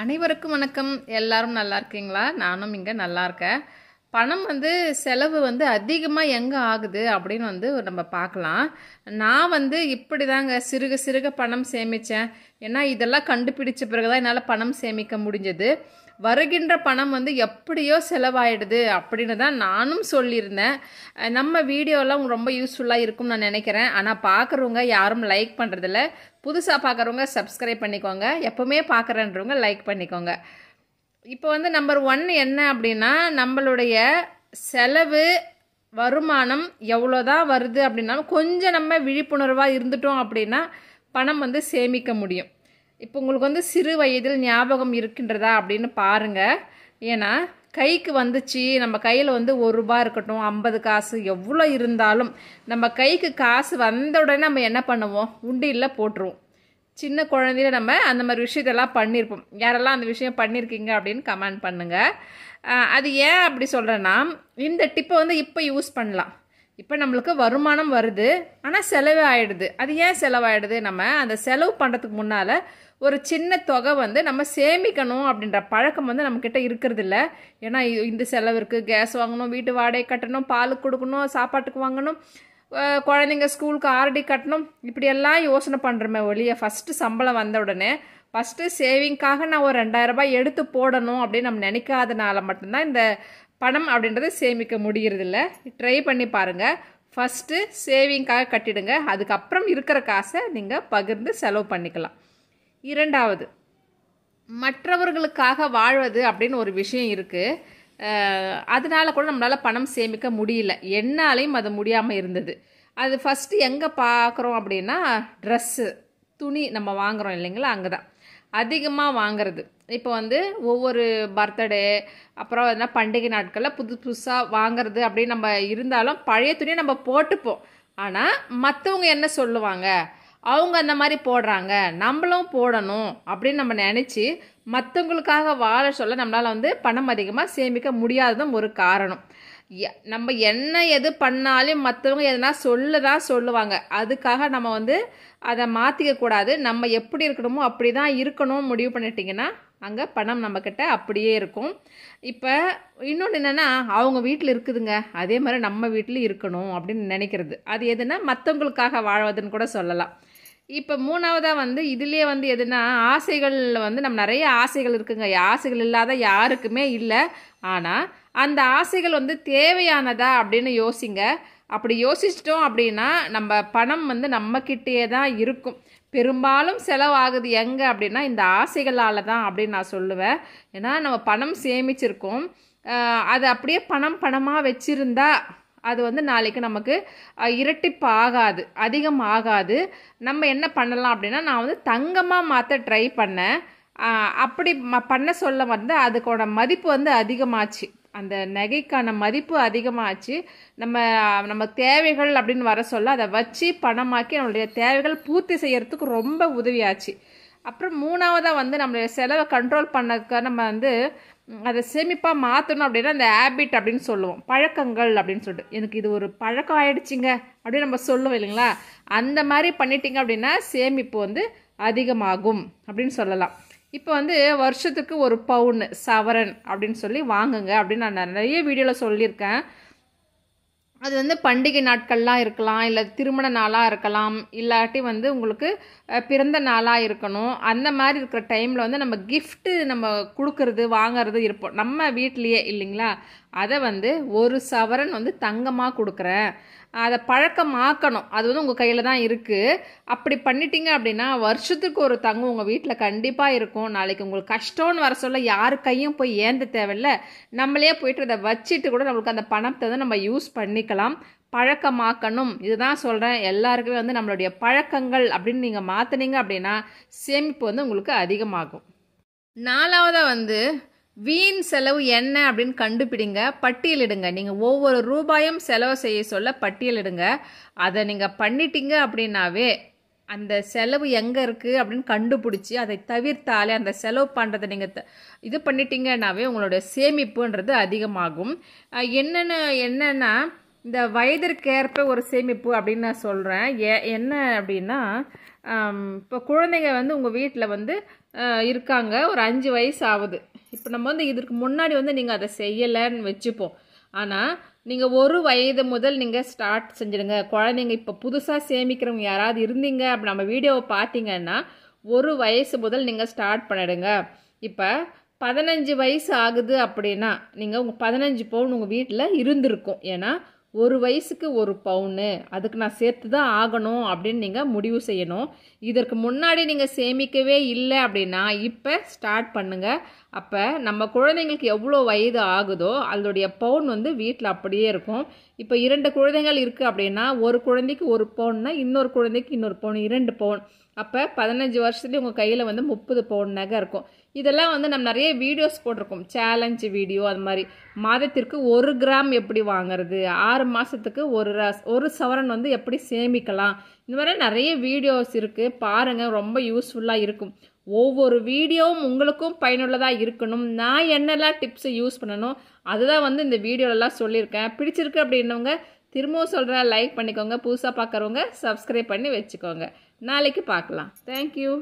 அனைவருக்கும் வணக்கம் எல்லாரும் நல்லா இருக்கீங்களா நானும் இங்கே நல்லா இருக்கேன் பணம் வந்து செலவு வந்து அதிகமாக எங்கே ஆகுது அப்படின்னு வந்து நம்ம பார்க்கலாம் நான் வந்து இப்படி தாங்க சிறுக சிறுக பணம் சேமித்தேன் ஏன்னா இதெல்லாம் கண்டுபிடிச்ச பிறகு தான் என்னால் பணம் சேமிக்க முடிஞ்சது வருகின்ற பணம் வந்து எப்படியோ செலவாயிடுது அப்படின்னு தான் நானும் சொல்லியிருந்தேன் நம்ம வீடியோலாம் ரொம்ப யூஸ்ஃபுல்லாக இருக்கும்னு நான் நினைக்கிறேன் ஆனால் பார்க்குறவங்க யாரும் லைக் பண்ணுறதில்ல புதுசாக பார்க்குறவங்க சப்ஸ்கிரைப் பண்ணிக்கோங்க எப்போவுமே பார்க்குறன்றவங்க லைக் பண்ணிக்கோங்க இப்போ வந்து நம்பர் ஒன் என்ன அப்படின்னா நம்மளுடைய செலவு வருமானம் எவ்வளோ தான் வருது அப்படின்னாலும் கொஞ்சம் நம்ம விழிப்புணர்வாக இருந்துட்டோம் அப்படின்னா பணம் வந்து சேமிக்க முடியும் இப்போ உங்களுக்கு வந்து சிறு வயதில் ஞாபகம் இருக்கின்றதா அப்படின்னு பாருங்கள் ஏன்னா கைக்கு வந்துச்சு நம்ம கையில் வந்து ஒரு ரூபா இருக்கட்டும் ஐம்பது காசு எவ்வளோ இருந்தாலும் நம்ம கைக்கு காசு வந்த உடனே நம்ம என்ன பண்ணுவோம் உண்டியில் போட்டுருவோம் சின்ன குழந்தையில நம்ம அந்த மாதிரி விஷயத்தெல்லாம் பண்ணியிருப்போம் யாரெல்லாம் அந்த விஷயம் பண்ணியிருக்கீங்க அப்படின்னு கமெண்ட் பண்ணுங்கள் அது ஏன் அப்படி சொல்கிறேன்னா இந்த டிப்பை வந்து இப்போ யூஸ் பண்ணலாம் இப்போ நம்மளுக்கு வருமானம் வருது ஆனால் செலவு ஆகிடுது அது ஏன் செலவாயிடுது நம்ம அந்த செலவு பண்ணுறதுக்கு முன்னால் ஒரு சின்ன தொகை வந்து நம்ம சேமிக்கணும் அப்படின்ற பழக்கம் வந்து நம்மக்கிட்ட இருக்கிறது இல்லை ஏன்னா இந்த செலவிற்கு கேஸ் வாங்கணும் வீட்டு வாடகை கட்டணும் பால் கொடுக்கணும் சாப்பாட்டுக்கு வாங்கணும் குழந்தைங்க ஸ்கூலுக்கு ஆர்டி கட்டணும் இப்படியெல்லாம் யோசனை பண்ணுறமே ஒழிய ஃபஸ்ட்டு சம்பளம் வந்த உடனே ஃபஸ்ட்டு சேவிங்க்காக நான் ஒரு ரூபாய் எடுத்து போடணும் அப்படின்னு நம்ம நினைக்காதனால மட்டும்தான் இந்த பணம் அப்படின்றத சேமிக்க முடியறதில்ல ட்ரை பண்ணி பாருங்கள் ஃபஸ்ட்டு சேவிங்க்காக கட்டிடுங்க அதுக்கப்புறம் இருக்கிற காசை நீங்கள் பகிர்ந்து செலவு பண்ணிக்கலாம் இரண்டாவது மற்றவர்களுக்காக வாழ்வது அப்படின்னு ஒரு விஷயம் இருக்குது அதனால் கூட நம்மளால் பணம் சேமிக்க முடியல என்னாலையும் அது முடியாமல் இருந்தது அது ஃபஸ்ட்டு எங்கே பார்க்குறோம் அப்படின்னா ட்ரெஸ்ஸு துணி நம்ம வாங்குகிறோம் இல்லைங்களா அங்கே தான் அதிகமாக வாங்கிறது இப்போ வந்து ஒவ்வொரு பர்த்டே அப்புறம் என்ன பண்டிகை நாட்களில் புது புதுசாக வாங்கிறது அப்படின்னு நம்ம இருந்தாலும் பழைய துணியை நம்ம போட்டுப்போம் ஆனால் மற்றவங்க என்ன சொல்லுவாங்க அவங்க அந்த மாதிரி போடுறாங்க நம்மளும் போடணும் அப்படின்னு நம்ம நினச்சி மற்றவங்களுக்காக வாழ சொல்ல நம்மளால் வந்து பணம் அதிகமாக சேமிக்க முடியாததும் ஒரு காரணம் நம்ம என்ன எது பண்ணாலும் மற்றவங்க எதனா சொல்ல தான் சொல்லுவாங்க அதுக்காக நம்ம வந்து அதை மாற்றிக்க கூடாது நம்ம எப்படி இருக்கணுமோ அப்படி தான் இருக்கணும் முடிவு பண்ணிட்டீங்கன்னா அங்கே பணம் நம்மக்கிட்ட அப்படியே இருக்கும் இப்போ இன்னொன்று என்னென்னா அவங்க வீட்டில் இருக்குதுங்க அதே மாதிரி நம்ம வீட்டில் இருக்கணும் அப்படின்னு நினைக்கிறது அது எதுனா மற்றவங்களுக்காக வாழ்வதுன்னு கூட சொல்லலாம் இப்போ மூணாவதாக வந்து இதுலேயே வந்து எதுனா ஆசைகளில் வந்து நம்ம நிறைய ஆசைகள் இருக்குங்க ஆசைகள் இல்லாத யாருக்குமே இல்லை ஆனால் அந்த ஆசைகள் வந்து தேவையானதா அப்படின்னு யோசிங்க அப்படி யோசிச்சிட்டோம் அப்படின்னா நம்ம பணம் வந்து நம்மக்கிட்டே தான் இருக்கும் பெரும்பாலும் செலவாகுது எங்கே அப்படின்னா இந்த ஆசைகளால் தான் அப்படின்னு நான் சொல்லுவேன் ஏன்னா நம்ம பணம் சேமிச்சிருக்கோம் அது அப்படியே பணம் பணமாக வச்சுருந்தா அது வந்து நாளைக்கு நமக்கு இரட்டிப்பு ஆகாது அதிகம் ஆகாது நம்ம என்ன பண்ணலாம் அப்படின்னா நான் வந்து தங்கமாக மாற்ற ட்ரை பண்ணேன் அப்படி ம பண்ண சொல்ல வந்து அதுக்கோட மதிப்பு வந்து அதிகமாச்சு அந்த நகைக்கான மதிப்பு அதிகமாச்சு நம்ம நம்ம தேவைகள் அப்படின்னு வர சொல்ல அதை வச்சு பணமாக்கி நம்மளுடைய தேவைகள் பூர்த்தி செய்கிறதுக்கு ரொம்ப உதவியாச்சு அப்புறம் மூணாவதாக வந்து நம்மளுடைய செலவை கண்ட்ரோல் பண்ணதுக்காக நம்ம வந்து அதை சேமிப்பாக மாற்றணும் அப்படின்னா அந்த ஹேபிட் அப்படின்னு சொல்லுவோம் பழக்கங்கள் அப்படின்னு சொல்லிட்டு எனக்கு இது ஒரு பழக்கம் ஆகிடுச்சிங்க அப்படின்னு நம்ம சொல்லுவோம் இல்லைங்களா அந்த மாதிரி பண்ணிட்டீங்க அப்படின்னா சேமிப்பு வந்து அதிகமாகும் அப்படின்னு சொல்லலாம் இப்போ வந்து வருஷத்துக்கு ஒரு பவுன் சவரன் அப்படின்னு சொல்லி வாங்குங்க அப்படின்னு நான் நிறைய வீடியோவில் சொல்லியிருக்கேன் அது வந்து பண்டிகை நாட்கள்லாம் இருக்கலாம் இல்லை திருமண நாளாக இருக்கலாம் இல்லாட்டி வந்து உங்களுக்கு பிறந்த நாளாக இருக்கணும் அந்த மாதிரி இருக்கிற டைமில் வந்து நம்ம கிஃப்ட்டு நம்ம கொடுக்கறது வாங்கிறது இருப்போம் நம்ம வீட்லேயே இல்லைங்களா அதை வந்து ஒரு சவரன் வந்து தங்கமாக கொடுக்குறேன் அதை பழக்கமாக்கணும் அது வந்து உங்கள் கையில் தான் இருக்குது அப்படி பண்ணிட்டீங்க அப்படின்னா வருஷத்துக்கு ஒரு தங்கம் உங்கள் வீட்டில் கண்டிப்பாக இருக்கும் நாளைக்கு உங்களுக்கு கஷ்டம்னு வர சொல்ல யார் கையும் போய் ஏந்த தேவையில்ல நம்மளே போயிட்டு அதை வச்சுட்டு கூட நம்மளுக்கு அந்த பணத்தை வந்து நம்ம யூஸ் பண்ணிக்கலாம் பழக்கமாக்கணும் இதுதான் சொல்கிறேன் எல்லாருக்குமே வந்து நம்மளுடைய பழக்கங்கள் அப்படின்னு நீங்கள் மாற்றினீங்க அப்படின்னா சேமிப்பு வந்து உங்களுக்கு அதிகமாகும் நாலாவதாக வந்து வீண் செலவு என்ன அப்படின்னு கண்டுபிடிங்க பட்டியலிடுங்க நீங்கள் ஒவ்வொரு ரூபாயும் செலவு செய்ய சொல்ல பட்டியலிடுங்க அதை நீங்கள் பண்ணிட்டீங்க அப்படின்னாவே அந்த செலவு எங்கே இருக்குது அப்படின்னு கண்டுபிடிச்சி அதை தவிர்த்தாலே அந்த செலவு பண்ணுறத நீங்கள் த இது பண்ணிட்டீங்கன்னாவே உங்களுடைய சேமிப்புன்றது அதிகமாகும் என்னென்ன என்னென்னா இந்த வயதிற்கேற்ப ஒரு சேமிப்பு அப்படின்னு நான் சொல்கிறேன் ஏ என்ன அப்படின்னா இப்போ குழந்தைங்க வந்து உங்கள் வீட்டில் வந்து இருக்காங்க ஒரு அஞ்சு வயசு ஆகுது இப்போ நம்ம வந்து இதற்கு முன்னாடி வந்து நீங்கள் அதை செய்யலைன்னு வச்சுப்போம் ஆனால் நீங்கள் ஒரு வயது முதல் நீங்கள் ஸ்டார்ட் செஞ்சிடுங்க குழந்தைங்க இப்போ புதுசாக சேமிக்கிறவங்க யாராவது இருந்தீங்க அப்படி நம்ம வீடியோவை பார்த்தீங்கன்னா ஒரு வயசு முதல் நீங்கள் ஸ்டார்ட் பண்ணிடுங்க இப்போ பதினஞ்சு வயசு ஆகுது அப்படின்னா நீங்கள் உங்கள் பதினஞ்சு பவுன் உங்கள் வீட்டில் இருந்திருக்கும் ஏன்னா ஒரு வயசுக்கு ஒரு பவுனு அதுக்கு நான் சேர்த்து தான் ஆகணும் அப்படின்னு நீங்கள் முடிவு செய்யணும் இதற்கு முன்னாடி நீங்கள் சேமிக்கவே இல்லை அப்படின்னா இப்போ ஸ்டார்ட் பண்ணுங்கள் அப்போ நம்ம குழந்தைங்களுக்கு எவ்வளோ வயது ஆகுதோ அதோடைய பவுன் வந்து வீட்டில் அப்படியே இருக்கும் இப்போ இரண்டு குழந்தைகள் இருக்குது அப்படின்னா ஒரு குழந்தைக்கு ஒரு பவுன்னா இன்னொரு குழந்தைக்கு இன்னொரு பவுன் இரண்டு பவுன் அப்போ பதினஞ்சு வருஷத்துலேயும் உங்கள் கையில் வந்து முப்பது பவுன் நகை இருக்கும் இதெல்லாம் வந்து நம்ம நிறைய வீடியோஸ் போட்டிருக்கோம் சேலஞ்சு வீடியோ அது மாதிரி மாதத்திற்கு ஒரு கிராம் எப்படி வாங்குறது ஆறு மாதத்துக்கு ஒரு ராஸ் ஒரு சவரன் வந்து எப்படி சேமிக்கலாம் இந்த மாதிரி நிறைய வீடியோஸ் இருக்குது பாருங்கள் ரொம்ப யூஸ்ஃபுல்லாக இருக்கும் ஒவ்வொரு வீடியோவும் உங்களுக்கும் பயனுள்ளதாக இருக்கணும் நான் என்னெல்லாம் டிப்ஸை யூஸ் பண்ணணும் அதுதான் வந்து இந்த வீடியோலலாம் சொல்லியிருக்கேன் பிடிச்சிருக்கு அப்படின்னவங்க திரும்பவும் சொல்கிறேன் லைக் பண்ணிக்கோங்க புதுசாக பார்க்குறவங்க சப்ஸ்கிரைப் பண்ணி வச்சுக்கோங்க நாளைக்கு பார்க்கலாம் தேங்க்யூ